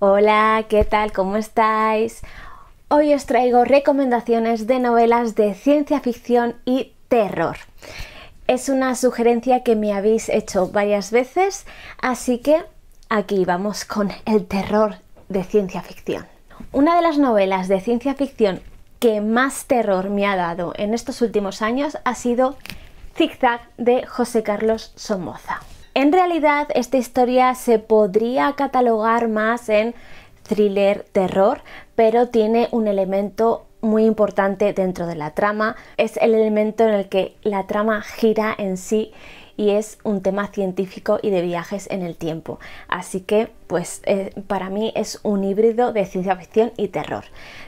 Hola, ¿qué tal? ¿Cómo estáis? Hoy os traigo recomendaciones de novelas de ciencia ficción y terror. Es una sugerencia que me habéis hecho varias veces, así que aquí vamos con el terror de ciencia ficción. Una de las novelas de ciencia ficción que más terror me ha dado en estos últimos años ha sido Zigzag de José Carlos Somoza. En realidad esta historia se podría catalogar más en thriller terror, pero tiene un elemento muy importante dentro de la trama. Es el elemento en el que la trama gira en sí y es un tema científico y de viajes en el tiempo. Así que, pues, eh, para mí es un híbrido de ciencia ficción y terror.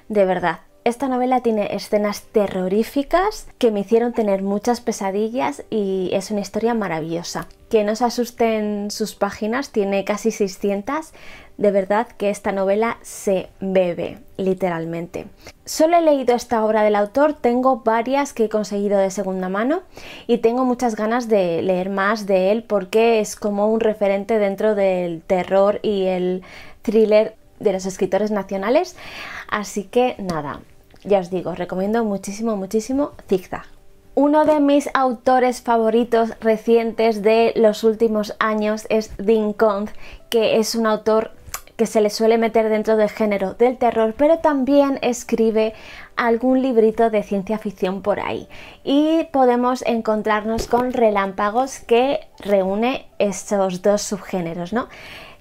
De verdad, esta novela tiene escenas terroríficas que me hicieron tener muchas pesadillas y es una historia maravillosa. Que no se asusten sus páginas, tiene casi 600. De verdad que esta novela se bebe, literalmente. Solo he leído esta obra del autor, tengo varias que he conseguido de segunda mano y tengo muchas ganas de leer más de él porque es como un referente dentro del terror y el thriller de los escritores nacionales. Así que nada, ya os digo, recomiendo muchísimo, muchísimo Zigzag. Uno de mis autores favoritos recientes de los últimos años es Dean Conth, que es un autor que se le suele meter dentro del género del terror, pero también escribe algún librito de ciencia ficción por ahí. Y podemos encontrarnos con Relámpagos que reúne estos dos subgéneros, ¿no?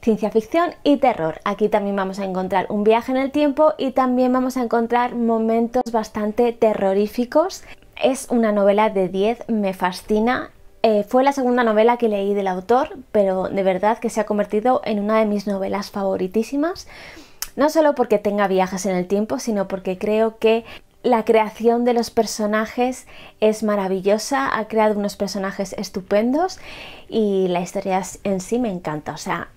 ciencia ficción y terror. Aquí también vamos a encontrar un viaje en el tiempo y también vamos a encontrar momentos bastante terroríficos. Es una novela de 10, me fascina. Eh, fue la segunda novela que leí del autor, pero de verdad que se ha convertido en una de mis novelas favoritísimas. No solo porque tenga viajes en el tiempo, sino porque creo que la creación de los personajes es maravillosa, ha creado unos personajes estupendos y la historia en sí me encanta. O sea,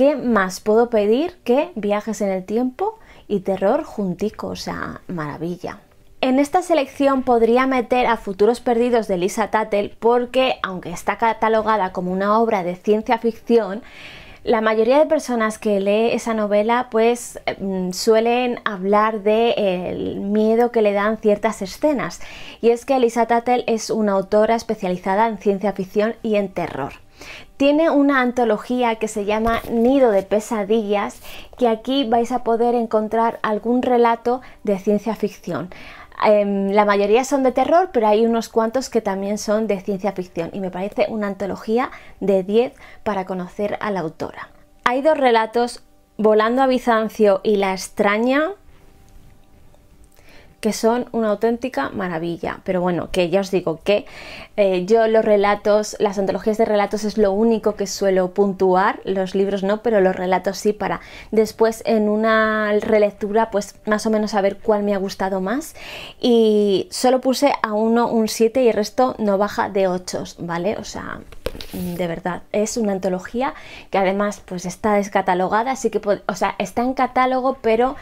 ¿qué más puedo pedir que viajes en el tiempo y terror juntico? O sea, maravilla. En esta selección podría meter a Futuros Perdidos de Lisa Tattel porque, aunque está catalogada como una obra de ciencia ficción, la mayoría de personas que lee esa novela pues em, suelen hablar del miedo que le dan ciertas escenas. Y es que Lisa Tattel es una autora especializada en ciencia ficción y en terror tiene una antología que se llama Nido de Pesadillas, que aquí vais a poder encontrar algún relato de ciencia ficción. Em, la mayoría son de terror, pero hay unos cuantos que también son de ciencia ficción y me parece una antología de 10 para conocer a la autora. Hay dos relatos, Volando a Bizancio y La extraña, que son una auténtica maravilla. Pero bueno, que ya os digo que eh, yo los relatos, las antologías de relatos es lo único que suelo puntuar, los libros no, pero los relatos sí para después en una relectura pues más o menos saber cuál me ha gustado más. Y solo puse a uno un 7 y el resto no baja de 8, ¿vale? O sea, de verdad, es una antología que además pues está descatalogada, así que, o sea, está en catálogo, pero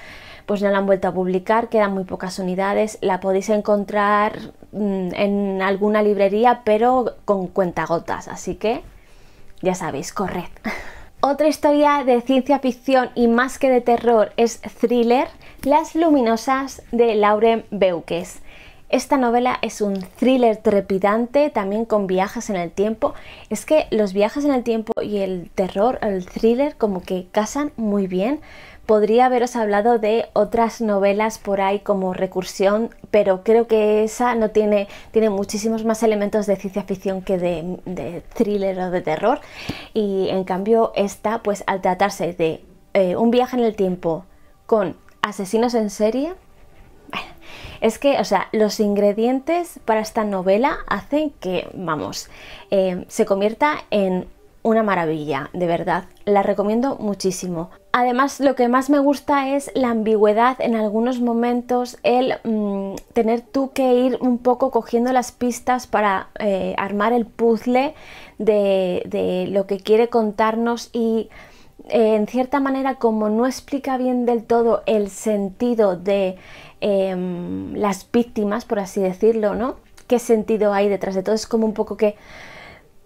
pues no la han vuelto a publicar, quedan muy pocas unidades, la podéis encontrar mm, en alguna librería, pero con cuentagotas, así que ya sabéis, corred. Otra historia de ciencia ficción y más que de terror es thriller, Las Luminosas de Lauren Beukes. Esta novela es un thriller trepidante, también con viajes en el tiempo. Es que los viajes en el tiempo y el terror, el thriller, como que casan muy bien, Podría haberos hablado de otras novelas por ahí como Recursión, pero creo que esa no tiene, tiene muchísimos más elementos de ciencia ficción que de, thriller o de terror. Y en cambio esta, pues al tratarse de eh, un viaje en el tiempo con asesinos en serie, es que, o sea, los ingredientes para esta novela hacen que, vamos, eh, se convierta en una maravilla, de verdad. La recomiendo muchísimo. Además, lo que más me gusta es la ambigüedad en algunos momentos, el mm, tener tú que ir un poco cogiendo las pistas para eh, armar el puzzle de, lo que quiere contarnos y eh, en cierta manera como no explica bien del todo el sentido de em, las víctimas, por así decirlo, ¿no? ¿Qué sentido hay detrás de todo? Es como un poco que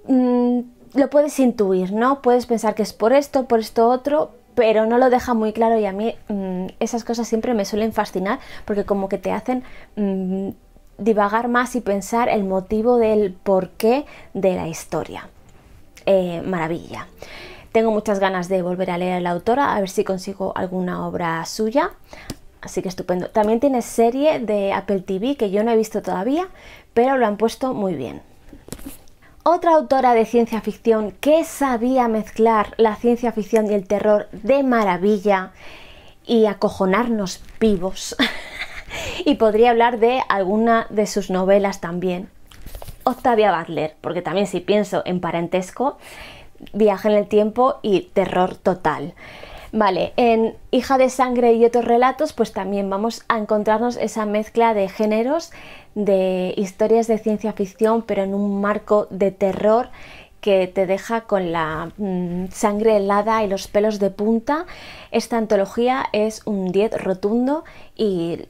mm, lo puedes intuir, ¿no? Puedes pensar que es por esto, por esto otro, pero no lo deja muy claro y a mí mm, esas cosas siempre me suelen fascinar porque como que te hacen mm, divagar más y pensar el motivo del porqué de la historia. Eh, maravilla. Tengo muchas ganas de volver a leer a la autora, a ver si consigo alguna obra suya. Así que estupendo. También tiene serie de Apple TV que yo no he visto todavía, pero lo han puesto muy bien. Otra autora de ciencia ficción que sabía mezclar la ciencia ficción y el terror de maravilla y acojonarnos vivos. y podría hablar de alguna de sus novelas también. Octavia Butler, porque también si pienso en parentesco, viaje en el tiempo y terror total. Vale, en Hija de Sangre y otros relatos, pues también vamos a encontrarnos esa mezcla de géneros, de historias de ciencia ficción, pero en un marco de terror que te deja con la mm, sangre helada y los pelos de punta. Esta antología es un 10 rotundo y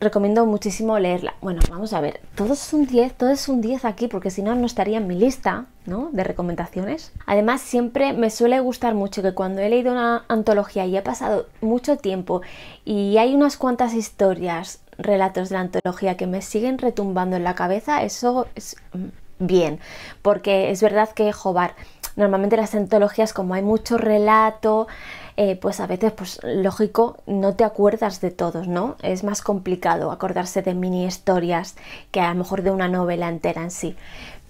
recomiendo muchísimo leerla. Bueno, vamos a ver, todo es un 10, todo es un 10 aquí, porque si no, no estaría en mi lista, ¿no? De recomendaciones. Además, siempre me suele gustar mucho que cuando he leído una antología y he pasado mucho tiempo y hay unas cuantas historias, relatos de la antología que me siguen retumbando en la cabeza, eso es mm, bien, porque es verdad que, jobar, normalmente las antologías, como hay mucho relato, eh, pues a veces, pues lógico, no te acuerdas de todos, ¿no? Es más complicado acordarse de mini historias que a lo mejor de una novela entera en sí.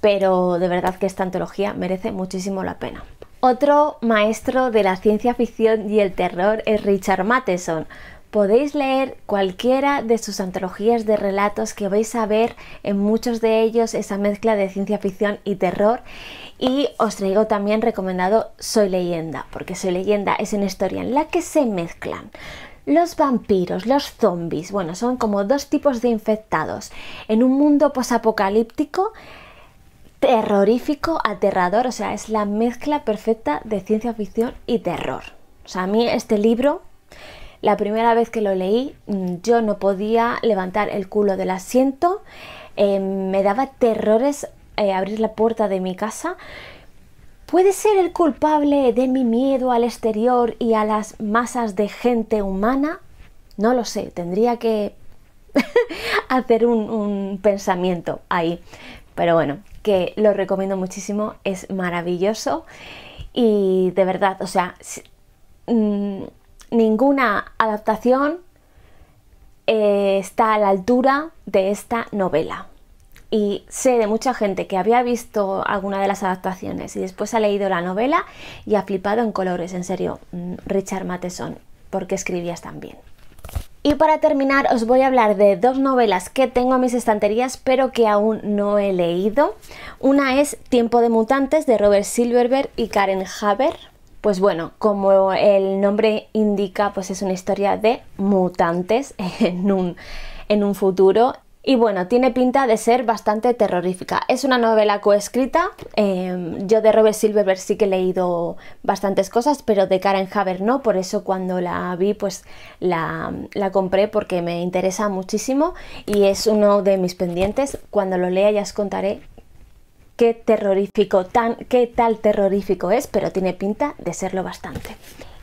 Pero de verdad que esta antología merece muchísimo la pena. Otro maestro de la ciencia ficción y el terror es Richard Matheson. Podéis leer cualquiera de sus antologías de relatos que vais a ver en muchos de ellos esa mezcla de ciencia ficción y terror. Y os traigo también recomendado Soy leyenda, porque Soy leyenda es una historia en la que se mezclan los vampiros, los zombies, bueno, son como dos tipos de infectados en un mundo posapocalíptico terrorífico, aterrador, o sea, es la mezcla perfecta de ciencia ficción y terror. O sea, a mí este libro la primera vez que lo leí mm, yo no podía levantar el culo del asiento, em, me daba terrores eh, abrir la puerta de mi casa. ¿Puede ser el culpable de mi miedo al exterior y a las masas de gente humana? No lo sé, tendría que hacer un, pensamiento ahí. Pero bueno, que lo recomiendo muchísimo, es maravilloso y de verdad, o sea, mm, ninguna adaptación eh, está a la altura de esta novela. Y sé de mucha gente que había visto alguna de las adaptaciones y después ha leído la novela y ha flipado en colores, en serio, mm, Richard Matheson, porque escribías tan bien. Y para terminar os voy a hablar de dos novelas que tengo en mis estanterías pero que aún no he leído. Una es Tiempo de Mutantes de Robert Silverberg y Karen Haber pues bueno, como el nombre indica, pues es una historia de mutantes en un, en un futuro. Y bueno, tiene pinta de ser bastante terrorífica. Es una novela coescrita. Em, yo de Robert Silverberg sí que he leído bastantes cosas, pero de Karen Haber no. Por eso cuando la vi, pues la, la compré porque me interesa muchísimo y es uno de mis pendientes. Cuando lo lea ya os contaré qué terrorífico, tan, qué tal terrorífico es, pero tiene pinta de serlo bastante.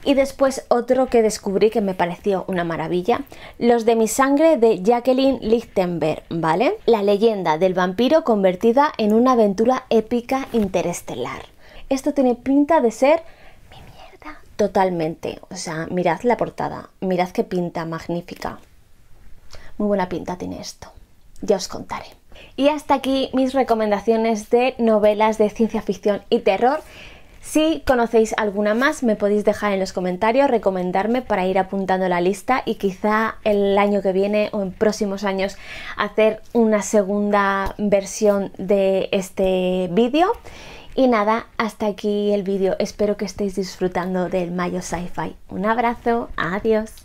Y después otro que descubrí que me pareció una maravilla, Los de mi sangre de Jacqueline Lichtenberg, ¿vale? La leyenda del vampiro convertida en una aventura épica interestelar. Esto tiene pinta de ser mi mierda totalmente. O sea, mirad la portada, mirad qué pinta magnífica. Muy buena pinta tiene esto. Ya os contaré. Y hasta aquí mis recomendaciones de novelas de ciencia ficción y terror. Si conocéis alguna más, me podéis dejar en los comentarios, recomendarme para ir apuntando la lista y quizá el año que viene o en próximos años hacer una segunda versión de este vídeo. Y nada, hasta aquí el vídeo. Espero que estéis disfrutando del Mayo Sci-Fi. Un abrazo, adiós.